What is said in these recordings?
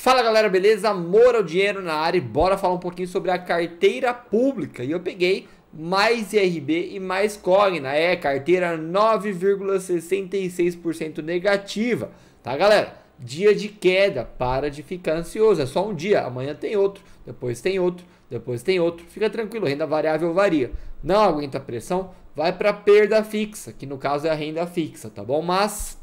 Fala galera, beleza? amor ao Dinheiro na área e bora falar um pouquinho sobre a carteira pública. E eu peguei mais IRB e mais Cogna, é carteira 9,66% negativa, tá galera? Dia de queda, para de ficar ansioso, é só um dia, amanhã tem outro, depois tem outro, depois tem outro, fica tranquilo, renda variável varia. Não aguenta pressão, vai para perda fixa, que no caso é a renda fixa, tá bom? Mas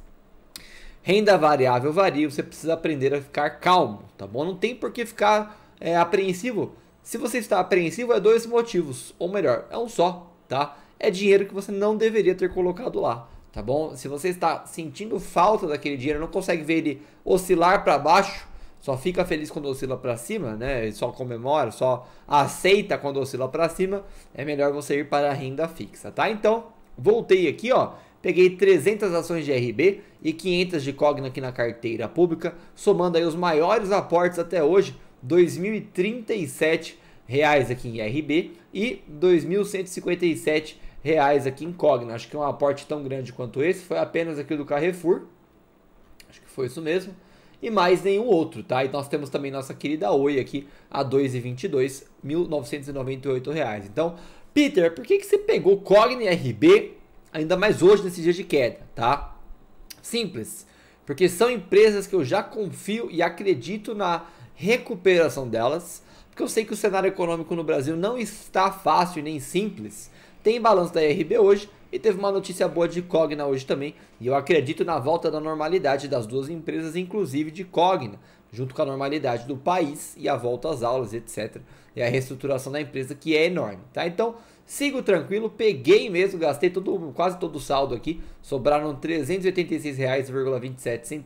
Renda variável varia, você precisa aprender a ficar calmo, tá bom? Não tem por que ficar é, apreensivo. Se você está apreensivo, é dois motivos, ou melhor, é um só, tá? É dinheiro que você não deveria ter colocado lá, tá bom? Se você está sentindo falta daquele dinheiro, não consegue ver ele oscilar para baixo, só fica feliz quando oscila para cima, né? Só comemora, só aceita quando oscila para cima. É melhor você ir para a renda fixa, tá? Então, voltei aqui, ó peguei 300 ações de RB e 500 de Cogna aqui na carteira pública, somando aí os maiores aportes até hoje, 2.037 reais aqui em RB e 2.157 reais aqui em Cogna. Acho que um aporte tão grande quanto esse foi apenas aqui do Carrefour. Acho que foi isso mesmo. E mais nenhum outro, tá? E nós temos também nossa querida Oi aqui a 2,22, R$ 1.998. Então, Peter, por que, que você pegou Cogna e RB ainda mais hoje nesses dias de queda, tá? Simples, porque são empresas que eu já confio e acredito na recuperação delas, porque eu sei que o cenário econômico no Brasil não está fácil nem simples. Tem balanço da IRB hoje, e teve uma notícia boa de Cogna hoje também, e eu acredito na volta da normalidade das duas empresas, inclusive de Cogna, junto com a normalidade do país e a volta às aulas, etc. E a reestruturação da empresa que é enorme, tá? Então, sigo tranquilo, peguei mesmo, gastei todo, quase todo o saldo aqui, sobraram R$ 386,27,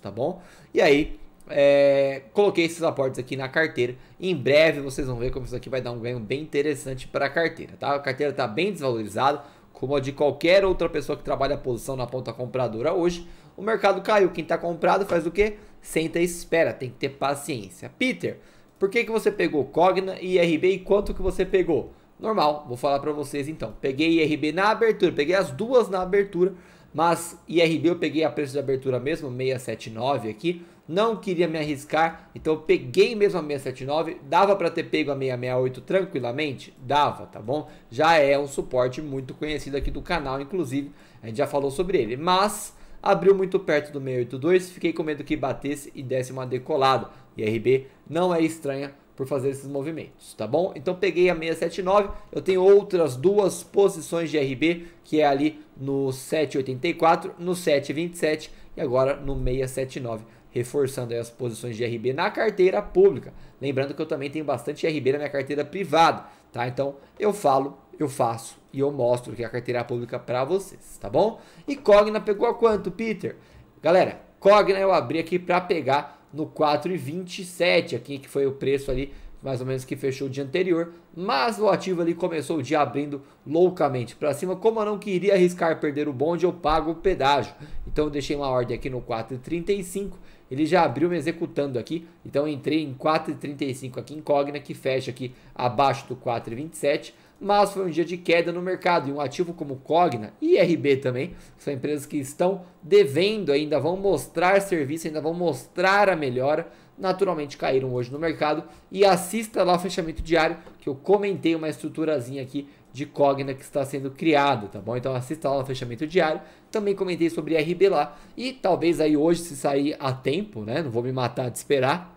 tá bom? E aí, é, coloquei esses aportes aqui na carteira. Em breve vocês vão ver como isso aqui vai dar um ganho bem interessante para a carteira, tá? A carteira está bem desvalorizada, como a de qualquer outra pessoa que trabalha a posição na ponta compradora hoje, o mercado caiu. Quem está comprado faz o quê? Senta e espera, tem que ter paciência. Peter, por que, que você pegou Cogna e IRB e quanto que você pegou? Normal, vou falar para vocês então. Peguei IRB na abertura, peguei as duas na abertura, mas IRB eu peguei a preço de abertura mesmo, 679 aqui. Não queria me arriscar, então eu peguei mesmo a 679. Dava para ter pego a 668 tranquilamente? Dava, tá bom? Já é um suporte muito conhecido aqui do canal, inclusive, a gente já falou sobre ele. Mas abriu muito perto do 682, fiquei com medo que batesse e desse uma decolada. E RB não é estranha por fazer esses movimentos, tá bom? Então peguei a 679, eu tenho outras duas posições de RB, que é ali no 784, no 727 e agora no 679 reforçando as posições de RB na carteira pública. Lembrando que eu também tenho bastante RB na minha carteira privada, tá? Então eu falo, eu faço e eu mostro que é a carteira pública para vocês, tá bom? E Cogna pegou a quanto, Peter? Galera, Cogna eu abri aqui para pegar no 4,27 aqui, que foi o preço ali mais ou menos que fechou o dia anterior, mas o ativo ali começou o dia abrindo loucamente para cima, como eu não queria arriscar perder o bonde, eu pago o pedágio. Então eu deixei uma ordem aqui no 4,35 ele já abriu me executando aqui, então entrei em 4,35 aqui em Cogna, que fecha aqui abaixo do 4,27, mas foi um dia de queda no mercado e um ativo como Cogna e RB também, são empresas que estão devendo ainda, vão mostrar serviço, ainda vão mostrar a melhora, naturalmente caíram hoje no mercado e assista lá o fechamento diário que eu comentei uma estruturazinha aqui de Cogna que está sendo criado, tá bom? Então assista lá no fechamento diário. Também comentei sobre RB lá e talvez aí hoje se sair a tempo, né? Não vou me matar de esperar.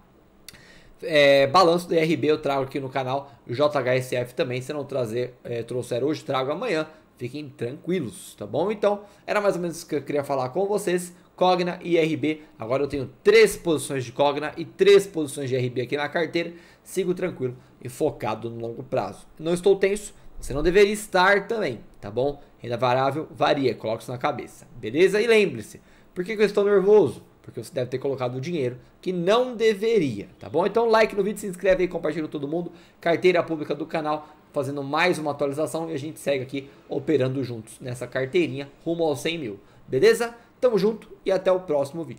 É, balanço do RB eu trago aqui no canal JHSF também. Se não trazer, é, trouxer hoje, trago amanhã. Fiquem tranquilos, tá bom? Então, era mais ou menos o que eu queria falar com vocês. Cogna e RB. Agora eu tenho três posições de Cogna e três posições de RB aqui na carteira. Sigo tranquilo e focado no longo prazo. Não estou tenso, você não deveria estar também, tá bom? Renda variável varia, coloque isso na cabeça, beleza? E lembre-se, por que, que eu estou nervoso? Porque você deve ter colocado o dinheiro que não deveria, tá bom? Então, like no vídeo, se inscreve aí, compartilha com todo mundo. Carteira pública do canal, fazendo mais uma atualização e a gente segue aqui operando juntos nessa carteirinha rumo aos 100 mil, beleza? Tamo junto e até o próximo vídeo.